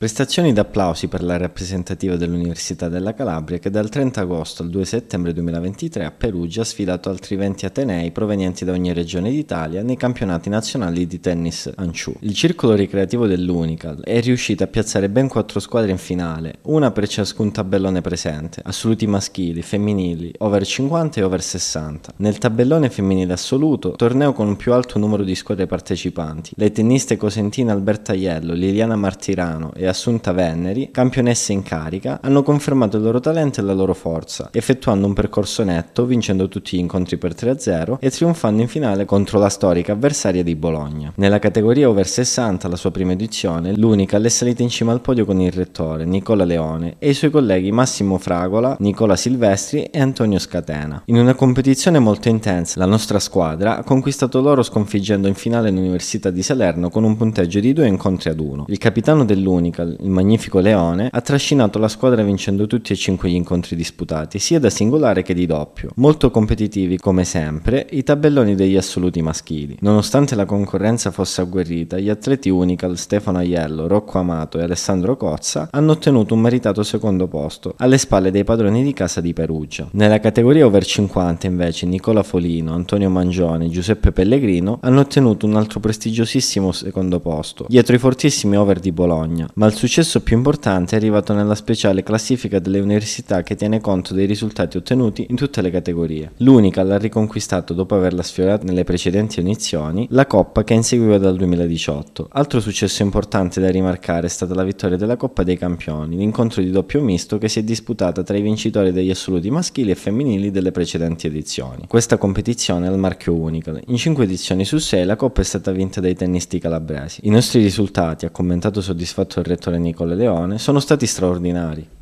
Prestazioni d'applausi per la rappresentativa dell'Università della Calabria che dal 30 agosto al 2 settembre 2023 a Perugia ha sfidato altri 20 atenei provenienti da ogni regione d'Italia nei campionati nazionali di tennis anciù. Il circolo ricreativo dell'Unical è riuscito a piazzare ben 4 squadre in finale, una per ciascun tabellone presente, assoluti maschili, femminili, over 50 e over 60. Nel tabellone femminile assoluto, torneo con un più alto numero di squadre partecipanti, le tenniste cosentine Alberta Iello, Liliana Martirano e Assunta Venneri, campionesse in carica, hanno confermato il loro talento e la loro forza, effettuando un percorso netto, vincendo tutti gli incontri per 3-0 e trionfando in finale contro la storica avversaria di Bologna. Nella categoria over 60, la sua prima edizione, l'unica le è salita in cima al podio con il rettore Nicola Leone e i suoi colleghi Massimo Fragola, Nicola Silvestri e Antonio Scatena. In una competizione molto intensa, la nostra squadra ha conquistato l'oro sconfiggendo in finale l'Università di Salerno con un punteggio di due incontri ad uno. Il capitano dell'unica America, il magnifico Leone, ha trascinato la squadra vincendo tutti e cinque gli incontri disputati, sia da singolare che di doppio. Molto competitivi come sempre i tabelloni degli assoluti maschili. Nonostante la concorrenza fosse agguerrita, gli atleti Unical Stefano Aiello, Rocco Amato e Alessandro Cozza hanno ottenuto un meritato secondo posto alle spalle dei padroni di casa di Perugia. Nella categoria over 50 invece Nicola Folino, Antonio Mangione e Giuseppe Pellegrino hanno ottenuto un altro prestigiosissimo secondo posto, dietro i fortissimi over di Bologna, ma il successo più importante è arrivato nella speciale classifica delle università che tiene conto dei risultati ottenuti in tutte le categorie. L'unica l'ha riconquistato dopo averla sfiorata nelle precedenti edizioni, la Coppa che inseguiva dal 2018. Altro successo importante da rimarcare è stata la vittoria della Coppa dei Campioni, l'incontro di doppio misto che si è disputata tra i vincitori degli assoluti maschili e femminili delle precedenti edizioni. Questa competizione è al marchio Unical. In 5 edizioni su 6 la Coppa è stata vinta dai tennisti calabresi. I nostri risultati, ha commentato soddisfatto il direttore Nicole Leone, sono stati straordinari.